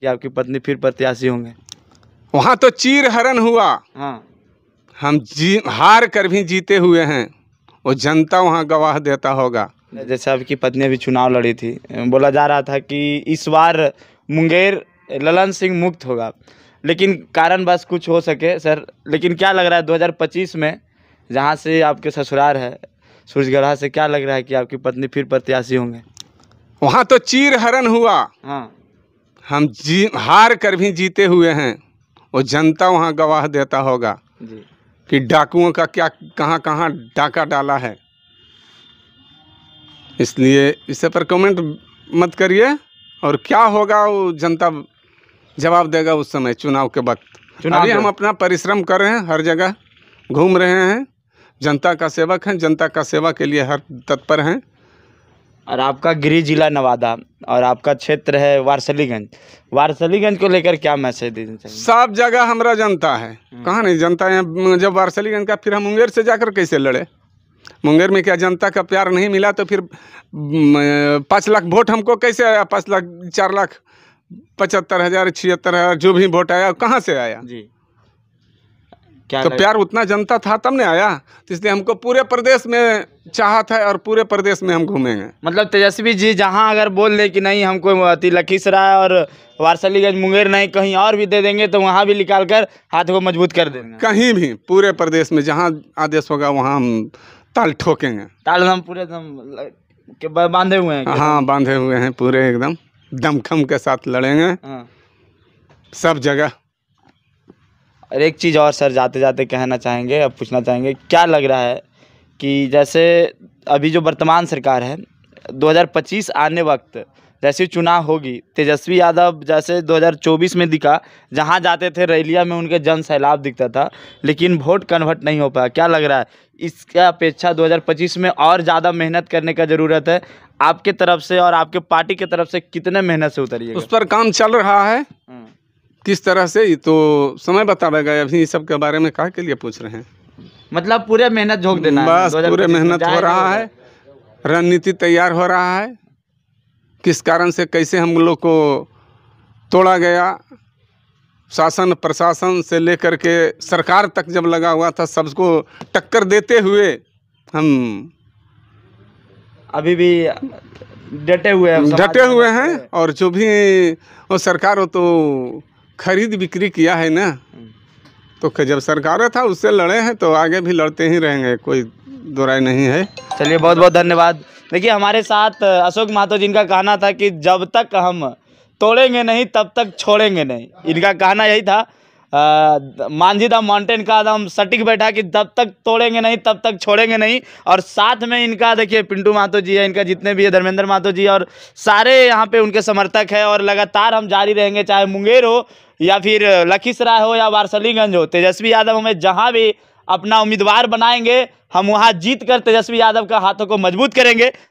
कि आपकी पत्नी फिर प्रत्याशी होंगे वहाँ तो चीर हरण हुआ हाँ हम जी हार कर भी जीते हुए हैं वो जनता वहाँ गवाह देता होगा जैसे आपकी पत्नी अभी चुनाव लड़ी थी बोला जा रहा था कि इस बार मुंगेर ललन सिंह मुक्त होगा लेकिन कारण बस कुछ हो सके सर लेकिन क्या लग रहा है 2025 में जहाँ से आपके ससुराल है सूर्यगढ़ा से क्या लग रहा है कि आपकी पत्नी फिर प्रत्याशी होंगे वहाँ तो चीर हरण हुआ हाँ हम जी हार कर भी जीते हुए हैं और जनता वहाँ गवाह देता होगा कि डाकुओं का क्या कहाँ कहाँ डाका डाला है इसलिए इस पर कमेंट मत करिए और क्या होगा वो जनता जवाब देगा उस समय चुनाव के वक्त अभी हम अपना परिश्रम कर रहे हैं हर जगह घूम रहे हैं जनता का सेवक हैं जनता का सेवा के लिए हर तत्पर हैं और आपका गृह जिला नवादा और आपका क्षेत्र है वारसलीगंज वारसलीगंज को लेकर क्या मैसेज देना चाहिए सब जगह हमारा जनता है हम्म। कहाँ नहीं जनता है जब वारसलीगंज का फिर हम मुंगेर से जाकर कैसे लड़े मुंगेर में क्या जनता का प्यार नहीं मिला तो फिर पाँच लाख वोट हमको कैसे आया पाँच लाख चार लाख पचहत्तर हज़ार छिहत्तर हज़ार जो भी वोट आया कहाँ से आया जी क्या तो प्यार उतना जनता था तब ने आया तो इसलिए हमको पूरे प्रदेश में चाहत है और पूरे प्रदेश में हम घूमेंगे मतलब तेजस्वी जी जहां अगर बोल दे कि नहीं हमको अति लखीसराय और वारसलीगंज मुंगेर नहीं कहीं और भी दे देंगे तो वहां भी निकाल कर हाथ को मजबूत कर देंगे कहीं भी पूरे प्रदेश में जहाँ आदेश होगा वहाँ हम ताल ठोकेंगे ताल हम पूरे एकदम बांधे हुए हैं हाँ बांधे हुए हैं पूरे एकदम दमखम के साथ लड़ेंगे हाँ। सब जगह और एक चीज़ और सर जाते जाते कहना चाहेंगे अब पूछना चाहेंगे क्या लग रहा है कि जैसे अभी जो वर्तमान सरकार है 2025 आने वक्त जैसे चुनाव होगी तेजस्वी यादव जैसे 2024 में दिखा जहाँ जाते थे रैलिया में उनके जन सैलाब दिखता था लेकिन वोट कन्वर्ट नहीं हो पाया क्या लग रहा है इसका अपेक्षा 2025 में और ज़्यादा मेहनत करने का ज़रूरत है आपके तरफ से और आपके पार्टी के तरफ से कितने मेहनत से उतरिए उस पर काम चल रहा है हाँ। किस तरह से तो समय बतावेगा अभी इस सब के बारे में कहा के लिए पूछ रहे हैं मतलब पूरे मेहनत झोंक देना बस पूरे मेहनत हो रहा है रणनीति तैयार हो रहा है किस कारण से कैसे हम लोग को तोड़ा गया शासन प्रशासन से लेकर के सरकार तक जब लगा हुआ था सबको टक्कर देते हुए हम अभी भी डटे हुए हैं डटे हुए हैं और जो भी वो सरकार हो तो खरीद बिक्री किया है ना तो जब सरकार था उससे लड़े हैं तो आगे भी लड़ते ही रहेंगे कोई दो राय नहीं है चलिए बहुत बहुत धन्यवाद देखिए हमारे साथ अशोक महतो जिनका कहना था कि जब तक हम तोड़ेंगे नहीं तब तक छोड़ेंगे नहीं इनका कहना यही था मांझी दा माउंटेन का दम सटीक बैठा कि तब तक तोड़ेंगे नहीं तब तक छोड़ेंगे नहीं और साथ में इनका देखिए पिंटू मातो जी है इनका जितने भी है धर्मेंद्र महातो जी और सारे यहाँ पे उनके समर्थक है और लगातार हम जारी रहेंगे चाहे मुंगेर हो या फिर लखीसराय हो या वारसलीगंज हो तेजस्वी यादव हमें जहाँ भी अपना उम्मीदवार बनाएंगे हम वहाँ जीत कर तेजस्वी यादव का हाथों को मजबूत करेंगे